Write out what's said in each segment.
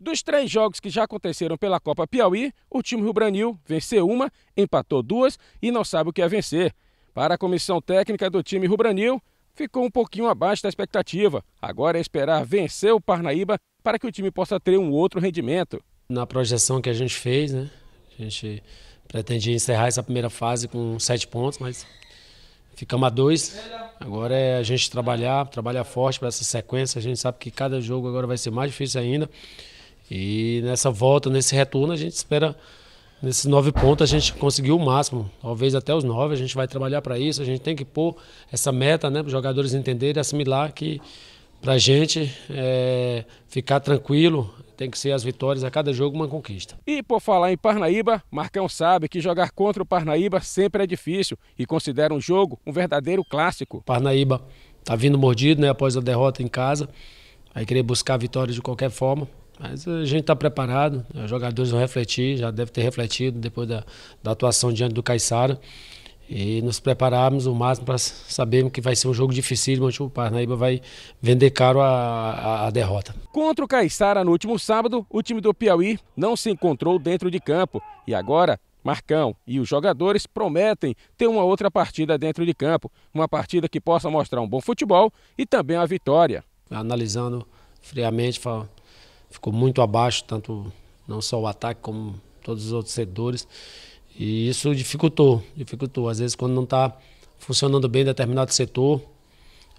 Dos três jogos que já aconteceram pela Copa Piauí, o time rubranil venceu uma, empatou duas e não sabe o que é vencer. Para a comissão técnica do time rubranil, ficou um pouquinho abaixo da expectativa. Agora é esperar vencer o Parnaíba para que o time possa ter um outro rendimento. Na projeção que a gente fez, né? A gente pretendia encerrar essa primeira fase com sete pontos, mas ficamos a dois. Agora é a gente trabalhar, trabalhar forte para essa sequência. A gente sabe que cada jogo agora vai ser mais difícil ainda. E nessa volta, nesse retorno, a gente espera, nesses nove pontos, a gente conseguir o máximo. Talvez até os nove, a gente vai trabalhar para isso. A gente tem que pôr essa meta, né, para os jogadores entenderem, assimilar que para a gente é, ficar tranquilo, tem que ser as vitórias a cada jogo uma conquista. E por falar em Parnaíba, Marcão sabe que jogar contra o Parnaíba sempre é difícil e considera um jogo um verdadeiro clássico. Parnaíba está vindo mordido né, após a derrota em casa, aí querer buscar vitórias de qualquer forma. Mas a gente está preparado, né? os jogadores vão refletir, já deve ter refletido depois da, da atuação diante do Caixara e nos prepararmos o máximo para sabermos que vai ser um jogo difícil, mas o Parnaíba vai vender caro a, a, a derrota. Contra o Caixara no último sábado, o time do Piauí não se encontrou dentro de campo e agora Marcão e os jogadores prometem ter uma outra partida dentro de campo, uma partida que possa mostrar um bom futebol e também a vitória. Analisando friamente, falando ficou muito abaixo, tanto não só o ataque como todos os outros setores. E isso dificultou, dificultou. Às vezes quando não está funcionando bem determinado setor,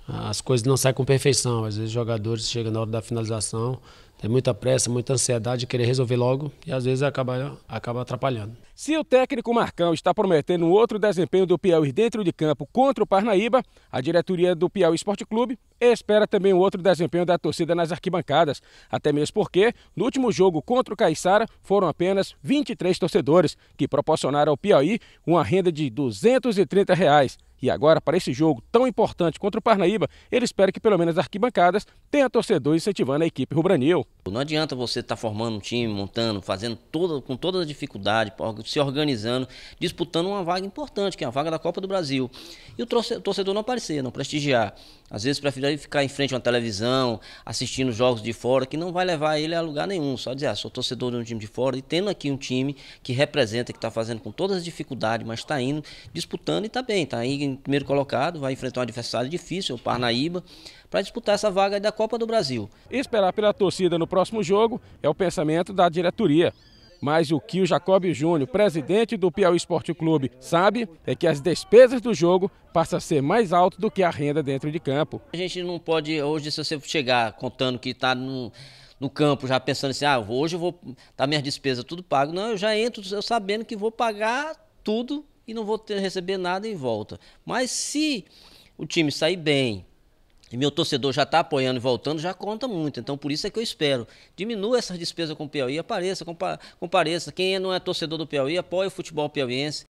as coisas não saem com perfeição. Às vezes jogadores chegam na hora da finalização, tem muita pressa, muita ansiedade, de querer resolver logo e às vezes acaba, acaba atrapalhando. Se o técnico Marcão está prometendo um outro desempenho do Piauí dentro de campo contra o Parnaíba, a diretoria do Piauí Esporte Clube espera também um outro desempenho da torcida nas arquibancadas. Até mesmo porque, no último jogo contra o Caiçara, foram apenas 23 torcedores, que proporcionaram ao Piauí uma renda de R$ 230. Reais. E agora, para esse jogo tão importante contra o Parnaíba, ele espera que pelo menos as arquibancadas tenha torcedor incentivando a equipe rubranil. Tipo, não adianta você estar tá formando um time, montando, fazendo toda, com todas as dificuldades, se organizando, disputando uma vaga importante, que é a vaga da Copa do Brasil. E o torcedor não aparecer, não prestigiar. Às vezes prefere ficar em frente a uma televisão, assistindo jogos de fora, que não vai levar ele a lugar nenhum. Só dizer, ah, sou torcedor de um time de fora e tendo aqui um time que representa, que está fazendo com todas as dificuldades, mas está indo, disputando e está bem. Está aí em primeiro colocado, vai enfrentar um adversário difícil, o Parnaíba, para disputar essa vaga da Copa do Brasil. E esperar pela torcida no próximo próximo jogo é o pensamento da diretoria. Mas o que o Jacob Júnior, presidente do Piauí Esporte Clube, sabe é que as despesas do jogo passam a ser mais alto do que a renda dentro de campo. A gente não pode, hoje, se você chegar contando que está no, no, campo, já pensando assim, ah, hoje eu vou tá minhas despesas tudo pago. Não, eu já entro eu sabendo que vou pagar tudo e não vou ter, receber nada em volta. Mas se o time sair bem, e meu torcedor já está apoiando e voltando, já conta muito. Então, por isso é que eu espero. Diminua essas despesas com o Piauí, apareça, compareça. Quem não é torcedor do Piauí, apoia o futebol piauiense.